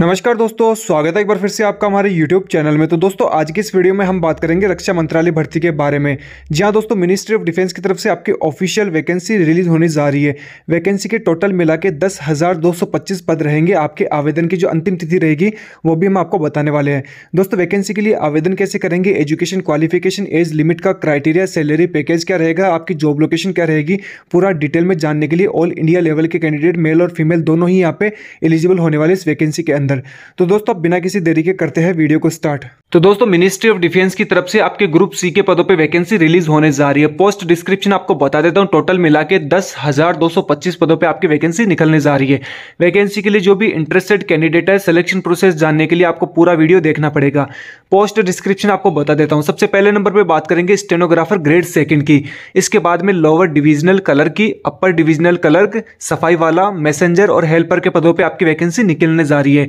नमस्कार दोस्तों स्वागत है एक बार फिर से आपका हमारे YouTube चैनल में तो दोस्तों आज की इस वीडियो में हम बात करेंगे रक्षा मंत्रालय भर्ती के बारे में जी हाँ दोस्तों मिनिस्ट्री ऑफ डिफेंस की तरफ से आपकी ऑफिशियल वैकेंसी रिलीज होने जा रही है वैकेंसी के टोटल मिला के दस पद रहेंगे आपके आवेदन की जो अंतिम तिथि रहेगी वो भी हम आपको बताने वाले हैं दोस्तों वैकेंसी के लिए आवेदन कैसे करेंगे एजुकेशन क्वालिफिकेशन एज लिमिट का क्राइटेरिया सैलरी पैकेज क्या रहेगा आपकी जॉब लोकेशन क्या रहेगी पूरा डिटेल में जानने के लिए ऑल इंडिया लेवल के कैंडिडेट मेल और फीमेल दोनों ही यहाँ पे एलिजिबल होने वाले इस वैकेंसी के अंदर अंदर तो दोस्तों बिना किसी देरी के करते हैं वीडियो को स्टार्ट तो दोस्तों मिनिस्ट्री ऑफ डिफेंस की तरफ से आपके ग्रुप सी के पदों पे वैकेंसी रिलीज होने जा रही है पोस्ट डिस्क्रिप्शन आपको बता देता हूँ टोटल मिला के दस पदों पे आपकी वैकेंसी निकलने जा रही है वैकेंसी के लिए जो भी इंटरेस्टेड कैंडिडेट है सिलेक्शन प्रोसेस जानने के लिए आपको पूरा वीडियो देखना पड़ेगा पोस्ट डिस्क्रिप्शन आपको बता देता हूँ सबसे पहले नंबर पर बात करेंगे स्टेनोग्राफर ग्रेड सेकेंड की इसके बाद में लोअर डिविजनल कलर की अपर डिविजनल कलर सफाई वाला मैसेंजर और हेल्पर के पदों पर आपकी वैकेंसी निकलने जा रही है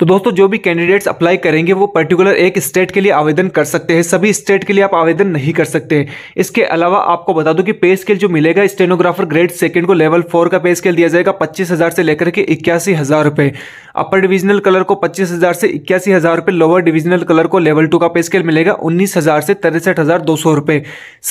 तो दोस्तों जो भी कैंडिडेट्स अप्लाई करेंगे वो पर्टिकुलर एक स्टेट के लिए आवेदन कर सकते हैं सभी स्टेट के लिए आप आवेदन नहीं कर सकते हैं इसके अलावा आपको बता दूं कि पे स्केल जो मिलेगा स्टेनोग्राफर ग्रेड सेकंड को लेवल फोर का पे स्केल दिया जाएगा पच्चीस हज़ार से लेकर के इक्यासी हज़ार रुपये अपर डिविजनल कलर को पच्चीस हज़ार से इक्यासी हज़ार रुपये लोअर डिविजनल कलर को लेवल टू का पे स्केल मिलेगा उन्नीस हज़ार से तिरसठ हज़ार दो सौ रुपये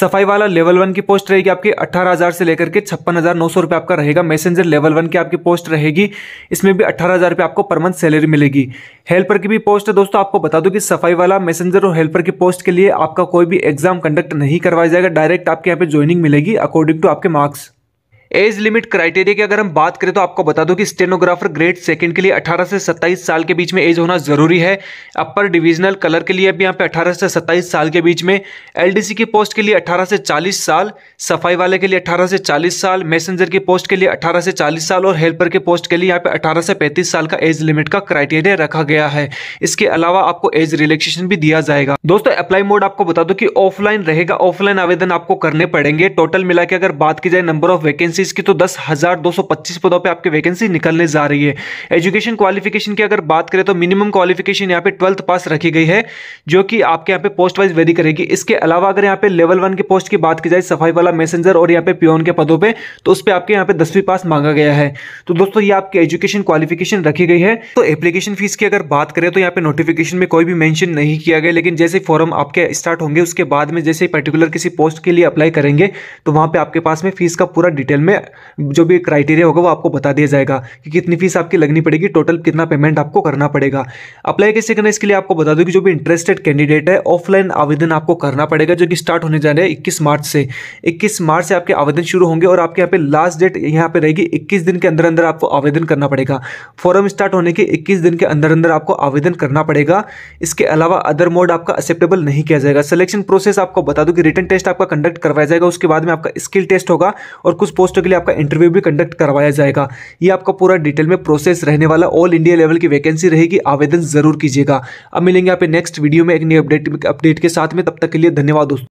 सफाई वाला लेवल वन की पोस्ट रहेगी आपकी अट्ठारह हज़ार से लेकर के छप्पन हज़ार नौ सौ रुपये आपका रहेगा मैसेंजर लेवल वन की आपकी पोस्ट रहेगी इसमें भी अठारह हज़ार रुपये आपको पर मंथ सैलरी मिलेगी मिलेगी हेल्पर की भी पोस्ट है दोस्तों आपको बता दूं कि सफाई वाला मैसेंजर और हेल्पर की पोस्ट के लिए आपका कोई भी एग्जाम कंडक्ट नहीं करवाया जाएगा डायरेक्ट आपके यहाँ पे ज्वाइनिंग मिलेगी अकॉर्डिंग टू आपके मार्क्स एज लिमिट क्राइटेरिया की अगर हम बात करें तो आपको बता दूं कि स्टेनोग्राफर ग्रेड सेकंड के लिए 18 से 27 साल के बीच में एज होना जरूरी है अपर डिविजनल कलर के लिए भी यहाँ पे 18 से 27 साल के बीच में एलडीसी की पोस्ट के लिए 18 से 40 साल सफाई वाले के लिए 18 से 40 साल मैसेंजर की पोस्ट के लिए 18 से 40 साल और हेल्पर के पोस्ट के लिए यहाँ पे अठारह से पैंतीस साल का एज लिमिट का क्राइटेरिया रखा गया है इसके अलावा आपको एज रिलेक्सेशन भी दिया जाएगा दोस्तों अप्लाई मोड आपको बता दो कि ऑफलाइन रहेगा ऑफलाइन आवेदन आपको करने पड़ेंगे टोटल मिला अगर बात की जाए नंबर ऑफ वैकेंसी वैकेंसीज की तो दस हज़ार दो सौ पच्चीस पदों पर आपकी वैकेंसी निकलने जा रही है एजुकेशन क्वालिफिकेशन की अगर बात करें तो मिनिमम क्वालिफिकेशन यहाँ पे ट्वेल्थ पास रखी गई है जो कि आपके यहाँ पे पोस्ट वाइज वेरी करेगी इसके अलावा अगर यहाँ पे लेवल वन के पोस्ट की बात की जाए सफाई वाला मैसेंजर और यहाँ पे प्योन के पदों पर तो उस पर आपके यहाँ पे दसवीं पास मांगा गया है तो दोस्तों ये आपकी एजुकेशन क्वालिफिकेशन रखी गई है तो एप्लीकेशन फीस की अगर बात करें तो यहाँ पे नोटिफिकेशन में कोई भी मैंशन नहीं किया गया लेकिन जैसे फॉर्म आपके स्टार्ट होंगे उसके बाद में जैसे पर्टिकुलर किसी पोस्ट के लिए अप्लाई करेंगे तो वहाँ पे आपके पास में फीस का पूरा डिटेल में में जो भी क्राइटेरिया होगा वो आपको बता दिया जाएगा कि कितनी फीस आपकी लगनी पड़ेगी टोटल कितना पेमेंट आपको करना पड़ेगा अप्लाई कैसे करना इसके लिए आपको बता दूँ कि जो भी इंटरेस्टेड कैंडिडेट है ऑफलाइन आवेदन आपको करना पड़ेगा जो कि स्टार्ट होने जा रहे हैं इक्कीस मार्च से इक्कीस मार्च से आपके आवेदन शुरू होंगे और आपके यहाँ पे लास्ट डेट यहाँ पे रहेगी इक्कीस दिन के अंदर अंदर आपको आवेदन करना पड़ेगा फॉरम स्टार्ट होने के इक्कीस दिन के अंदर अंदर आपको आवेदन करना पड़ेगा इसके अलावा अदर मोड आपका एक्सेप्टेबल नहीं किया जाएगा सिलेक्शन प्रोसेस आपको बता दूँ कि रिटर्न टेस्ट आपका कंडक्ट करवाया जाएगा उसके बाद में आपका स्किल टेस्ट होगा और कुछ पोस्ट पोस्टों के लिए आपका इंटरव्यू भी कंडक्ट करवाया जाएगा ये आपका पूरा डिटेल में प्रोसेस रहने वाला ऑल इंडिया लेवल की वैकेंसी रहेगी आवेदन जरूर कीजिएगा अब मिलेंगे आप नेक्स्ट वीडियो में एक नई अपडेट अपडेट के साथ में तब तक के लिए धन्यवाद दोस्तों